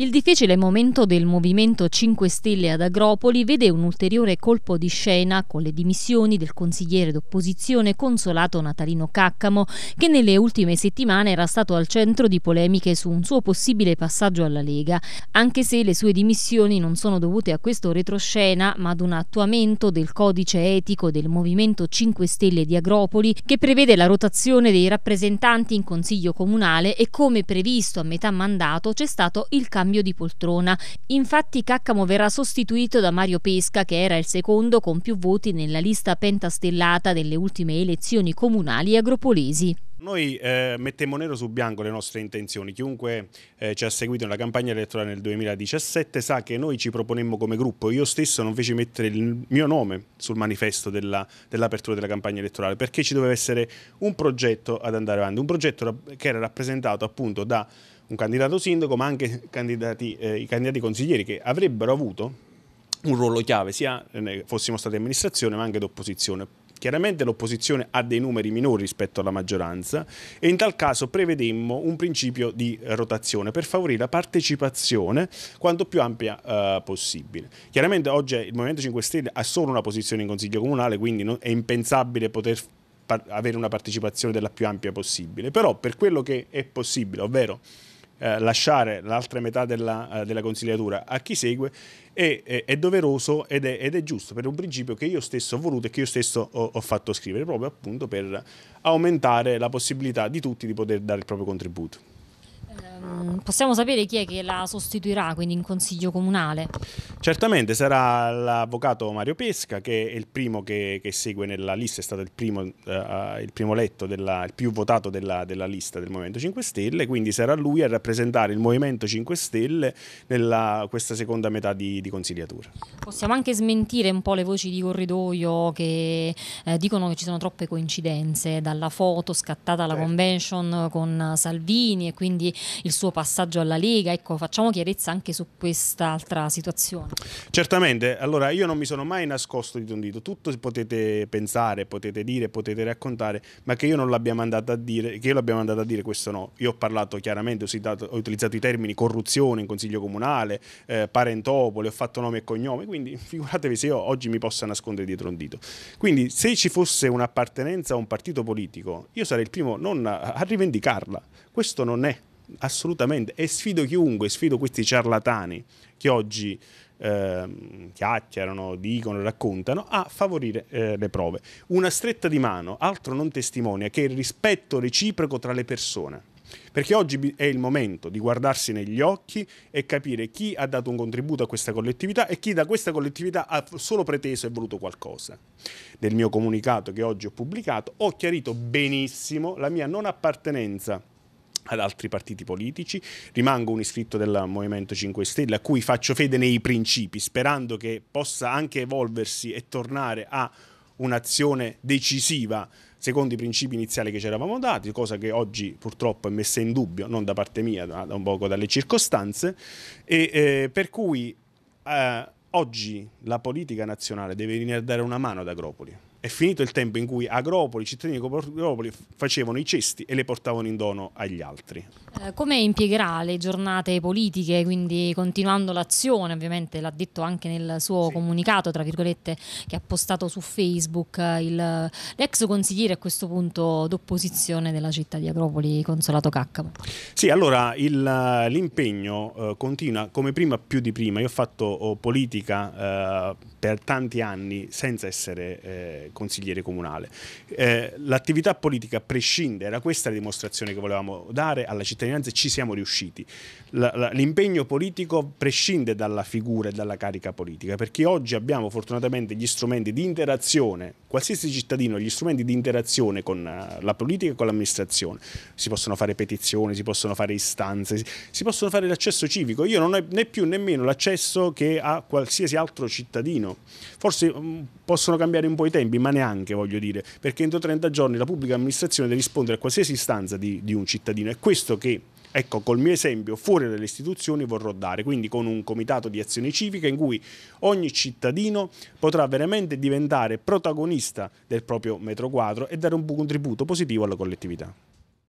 Il difficile momento del Movimento 5 Stelle ad Agropoli vede un ulteriore colpo di scena con le dimissioni del consigliere d'opposizione consolato Natalino Caccamo, che nelle ultime settimane era stato al centro di polemiche su un suo possibile passaggio alla Lega, anche se le sue dimissioni non sono dovute a questo retroscena, ma ad un attuamento del codice etico del Movimento 5 Stelle di Agropoli che prevede la rotazione dei rappresentanti in consiglio comunale e come previsto a metà mandato c'è stato il cambio cambio di poltrona. Infatti Caccamo verrà sostituito da Mario Pesca che era il secondo con più voti nella lista pentastellata delle ultime elezioni comunali agropolesi. Noi eh, mettemmo nero su bianco le nostre intenzioni. Chiunque eh, ci ha seguito nella campagna elettorale nel 2017 sa che noi ci proponemmo come gruppo. Io stesso non feci mettere il mio nome sul manifesto dell'apertura della campagna elettorale perché ci doveva essere un progetto ad andare avanti, un progetto che era rappresentato appunto da un candidato sindaco, ma anche candidati, eh, i candidati consiglieri che avrebbero avuto un ruolo chiave, sia eh, fossimo stati amministrazione ma anche d'opposizione. Chiaramente l'opposizione ha dei numeri minori rispetto alla maggioranza e in tal caso prevedemmo un principio di rotazione per favorire la partecipazione quanto più ampia eh, possibile. Chiaramente oggi il Movimento 5 Stelle ha solo una posizione in Consiglio Comunale, quindi non, è impensabile poter avere una partecipazione della più ampia possibile, però per quello che è possibile, ovvero eh, lasciare l'altra metà della, eh, della, consigliatura a chi segue è, è, è doveroso ed è, ed è, giusto per un principio che io stesso ho voluto e che io stesso ho, ho, fatto scrivere proprio appunto per aumentare la possibilità di tutti di poter dare il proprio contributo. Mm, possiamo sapere chi è che la sostituirà quindi in consiglio comunale? Certamente sarà l'avvocato Mario Pesca che è il primo che, che segue nella lista, è stato il primo, uh, il primo letto, della, il più votato della, della, lista del Movimento 5 Stelle, quindi sarà lui a rappresentare il Movimento 5 Stelle nella questa seconda metà di, di consigliatura. Possiamo anche smentire un po' le voci di corridoio che eh, dicono che ci sono troppe coincidenze dalla foto scattata alla certo. convention con Salvini e quindi il suo passaggio alla Lega. Ecco, facciamo chiarezza anche su quest'altra situazione. Certamente, allora io non mi sono mai nascosto di un dito, tutto potete pensare, potete dire, potete raccontare, ma che io non l'abbia mandata a dire, che io l'abbia mandata a dire questo no. Io ho parlato chiaramente, ho, citato, ho utilizzato i termini corruzione in consiglio comunale, eh, parentopoli, ho fatto nome e cognome, quindi figuratevi se io oggi mi possa nascondere dietro un dito. Quindi se ci fosse un'appartenenza a un partito politico, io sarei il primo non a rivendicarla. Questo non è assolutamente. E sfido chiunque, sfido questi ciarlatani che oggi eh, chiacchierano, dicono, raccontano, a favorire eh, le prove. Una stretta di mano, altro non testimonia, che il rispetto reciproco tra le persone. Perché oggi è il momento di guardarsi negli occhi e capire chi ha dato un contributo a questa collettività e chi da questa collettività ha solo preteso e voluto qualcosa. Nel mio comunicato che oggi ho pubblicato ho chiarito benissimo la mia non appartenenza ad altri partiti politici, rimango un iscritto del Movimento 5 Stelle a cui faccio fede nei principi, sperando che possa anche evolversi e tornare a un'azione decisiva secondo i principi iniziali che ci eravamo dati, cosa che oggi purtroppo è messa in dubbio, non da parte mia, ma da un poco dalle circostanze, e, eh, per cui eh, oggi la politica nazionale deve venire a dare una mano ad Agropoli è finito il tempo in cui agropoli, i cittadini di agropoli facevano i cesti e le portavano in dono agli altri. Eh, come impiegherà le giornate politiche, quindi continuando l'azione, ovviamente l'ha detto anche nel suo sì. comunicato, tra virgolette, che ha postato su Facebook eh, l'ex consigliere a questo punto d'opposizione della città di Acropoli, Consolato Caccamo? Sì, allora eh, l'impegno eh, continua come prima più di prima. Io ho fatto oh, politica eh, per tanti anni senza essere eh, consigliere comunale. L'attività politica prescinde, era questa la dimostrazione che volevamo dare alla cittadinanza cittadinanza e ci siamo riusciti. l'impegno politico prescinde dalla figura e dalla carica politica, perché oggi abbiamo fortunatamente gli strumenti di interazione qualsiasi cittadino gli strumenti di interazione con eh, la politica e con l'amministrazione. Si possono fare petizioni, si possono fare istanze, si possono fare l'accesso civico. Io non ho né più né meno l'accesso che ha qualsiasi altro cittadino. Forse mm, possono cambiare un po' i tempi, ma neanche voglio dire, perché entro 30 giorni la pubblica amministrazione deve rispondere a qualsiasi istanza di, di un cittadino. È questo che Ecco, col mio esempio fuori dalle istituzioni vorrò dare, quindi con un comitato di azione civica in cui ogni cittadino potrà veramente diventare protagonista del proprio metro quadro e dare un contributo positivo alla collettività.